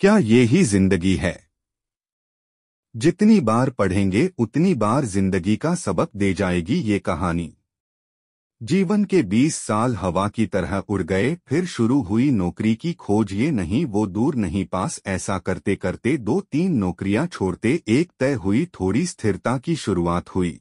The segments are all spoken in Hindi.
क्या ये ही जिंदगी है जितनी बार पढ़ेंगे उतनी बार जिंदगी का सबक दे जाएगी ये कहानी जीवन के 20 साल हवा की तरह उड़ गए फिर शुरू हुई नौकरी की खोज ये नहीं वो दूर नहीं पास ऐसा करते करते दो तीन नौकरियां छोड़ते एक तय हुई थोड़ी स्थिरता की शुरुआत हुई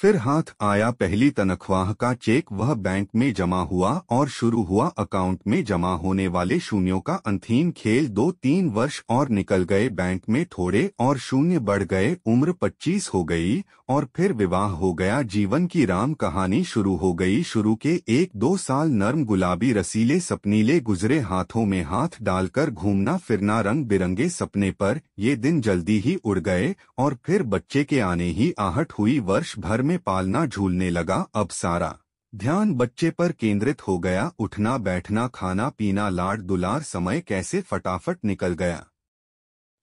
फिर हाथ आया पहली तनख्वाह का चेक वह बैंक में जमा हुआ और शुरू हुआ अकाउंट में जमा होने वाले शून्यों का अंतिम खेल दो तीन वर्ष और निकल गए बैंक में थोड़े और शून्य बढ़ गए उम्र पच्चीस हो गई और फिर विवाह हो गया जीवन की राम कहानी शुरू हो गई शुरू के एक दो साल नर्म गुलाबी रसीले सपनीले गुजरे हाथों में हाथ डालकर घूमना फिरना रंग बिरंगे सपने पर ये दिन जल्दी ही उड़ गए और फिर बच्चे के आने ही आहट हुई वर्ष भर में में पालना झूलने लगा अब सारा ध्यान बच्चे पर केंद्रित हो गया उठना बैठना खाना पीना लाड दुलार समय कैसे फटाफट निकल गया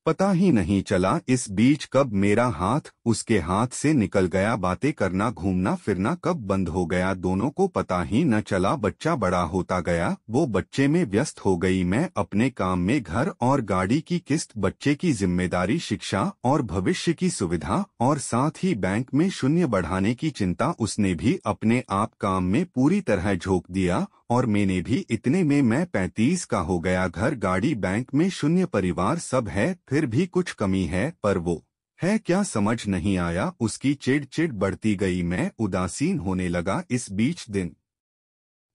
पता ही नहीं चला इस बीच कब मेरा हाथ उसके हाथ से निकल गया बातें करना घूमना फिरना कब बंद हो गया दोनों को पता ही न चला बच्चा बड़ा होता गया वो बच्चे में व्यस्त हो गई मैं अपने काम में घर और गाड़ी की किस्त बच्चे की जिम्मेदारी शिक्षा और भविष्य की सुविधा और साथ ही बैंक में शून्य बढ़ाने की चिंता उसने भी अपने आप काम में पूरी तरह झोंक दिया और मैंने भी इतने में मैं पैंतीस का हो गया घर गाड़ी बैंक में शून्य परिवार सब है फिर भी कुछ कमी है पर वो है क्या समझ नहीं आया उसकी चिड़चिड़ बढ़ती गई मैं उदासीन होने लगा इस बीच दिन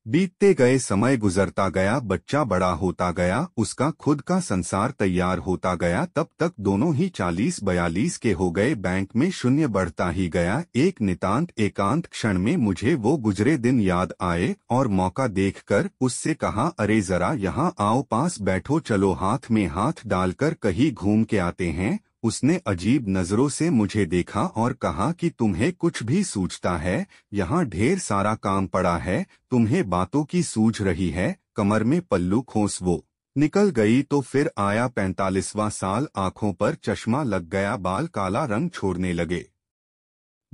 बीतते गए समय गुजरता गया बच्चा बड़ा होता गया उसका खुद का संसार तैयार होता गया तब तक दोनों ही चालीस बयालीस के हो गए बैंक में शून्य बढ़ता ही गया एक नितांत एकांत क्षण में मुझे वो गुजरे दिन याद आए और मौका देखकर उससे कहा अरे जरा यहाँ आओ पास बैठो चलो हाथ में हाथ डालकर कहीं घूम के आते हैं उसने अजीब नज़रों से मुझे देखा और कहा कि तुम्हें कुछ भी सूझता है यहाँ ढेर सारा काम पड़ा है तुम्हें बातों की सूझ रही है कमर में पल्लू खोस वो निकल गई तो फिर आया पैंतालीसवां साल आंखों पर चश्मा लग गया बाल काला रंग छोड़ने लगे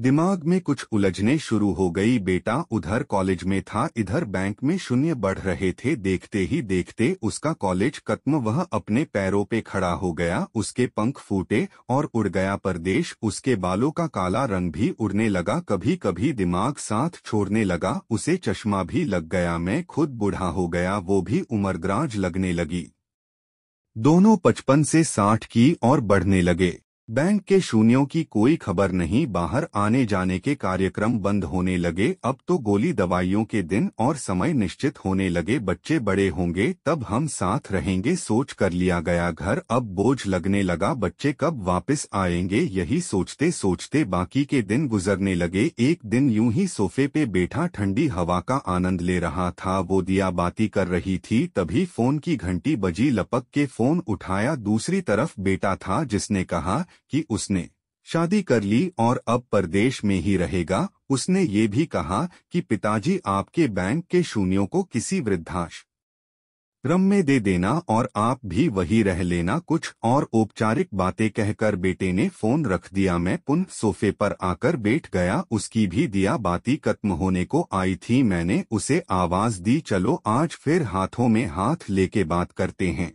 दिमाग में कुछ उलझने शुरू हो गई बेटा उधर कॉलेज में था इधर बैंक में शून्य बढ़ रहे थे देखते ही देखते उसका कॉलेज खत्म वह अपने पैरों पे खड़ा हो गया उसके पंख फूटे और उड़ गया परदेश उसके बालों का काला रंग भी उड़ने लगा कभी कभी दिमाग साथ छोड़ने लगा उसे चश्मा भी लग गया मैं खुद बूढ़ा हो गया वो भी उम्रग्राज लगने लगी दोनों पचपन से साठ की और बढ़ने लगे बैंक के शून्यों की कोई खबर नहीं बाहर आने जाने के कार्यक्रम बंद होने लगे अब तो गोली दवाइयों के दिन और समय निश्चित होने लगे बच्चे बड़े होंगे तब हम साथ रहेंगे सोच कर लिया गया घर अब बोझ लगने लगा बच्चे कब वापस आएंगे यही सोचते सोचते बाकी के दिन गुजरने लगे एक दिन यूं ही सोफे पे बैठा ठंडी हवा का आनंद ले रहा था वो दिया बाती कर रही थी तभी फोन की घंटी बजी लपक के फोन उठाया दूसरी तरफ बेटा था जिसने कहा कि उसने शादी कर ली और अब परदेश में ही रहेगा उसने ये भी कहा कि पिताजी आपके बैंक के शून्यों को किसी वृद्धाश रम में दे देना और आप भी वही रह लेना कुछ और औपचारिक बातें कहकर बेटे ने फोन रख दिया मैं पुनः सोफे पर आकर बैठ गया उसकी भी दिया बाती खत्म होने को आई थी मैंने उसे आवाज दी चलो आज फिर हाथों में हाथ लेके बात करते हैं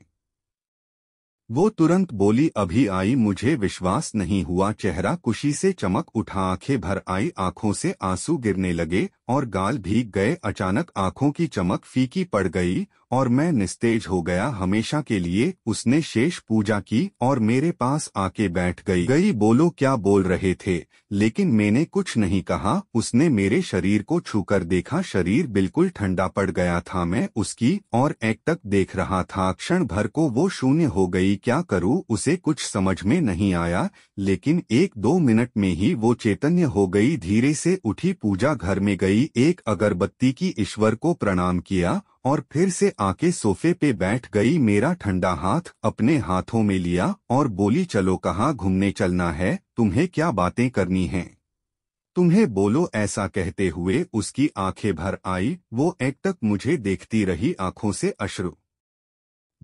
वो तुरंत बोली अभी आई मुझे विश्वास नहीं हुआ चेहरा खुशी से चमक उठा आंखें भर आई आंखों से आंसू गिरने लगे और गाल भीग गए अचानक आंखों की चमक फीकी पड़ गई और मैं निस्तेज हो गया हमेशा के लिए उसने शेष पूजा की और मेरे पास आके बैठ गई गई बोलो क्या बोल रहे थे लेकिन मैंने कुछ नहीं कहा उसने मेरे शरीर को छूकर देखा शरीर बिल्कुल ठंडा पड़ गया था मैं उसकी और एक तक देख रहा था क्षण भर को वो शून्य हो गई क्या करूँ उसे कुछ समझ में नहीं आया लेकिन एक दो मिनट में ही वो चैतन्य हो गई धीरे से उठी पूजा घर में गई गई एक अगरबत्ती की ईश्वर को प्रणाम किया और फिर से आके सोफे पे बैठ गई मेरा ठंडा हाथ अपने हाथों में लिया और बोली चलो कहाँ घूमने चलना है तुम्हें क्या बातें करनी हैं तुम्हें बोलो ऐसा कहते हुए उसकी आंखें भर आई वो एक तक मुझे देखती रही आंखों से अश्रु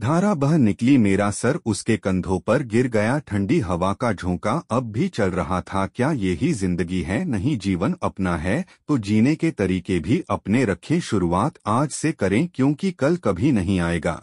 धारा बह निकली मेरा सर उसके कंधों पर गिर गया ठंडी हवा का झोंका अब भी चल रहा था क्या यही जिंदगी है नहीं जीवन अपना है तो जीने के तरीके भी अपने रखें शुरुआत आज से करें क्योंकि कल कभी नहीं आएगा